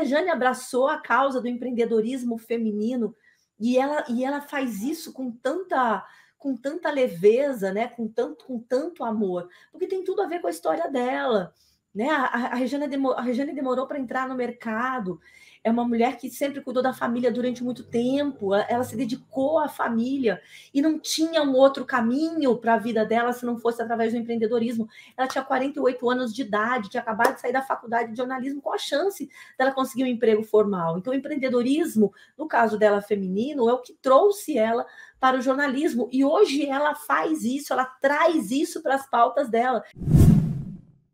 Rejane abraçou a causa do empreendedorismo feminino e ela, e ela faz isso com tanta com tanta leveza, né? Com tanto com tanto amor, porque tem tudo a ver com a história dela. Né? A, a, demor, a demorou para entrar no mercado. É uma mulher que sempre cuidou da família durante muito tempo. Ela se dedicou à família e não tinha um outro caminho para a vida dela se não fosse através do empreendedorismo. Ela tinha 48 anos de idade, tinha acabado de sair da faculdade de jornalismo. Qual a chance dela conseguir um emprego formal? Então, o empreendedorismo, no caso dela feminino, é o que trouxe ela para o jornalismo. E hoje ela faz isso, ela traz isso para as pautas dela.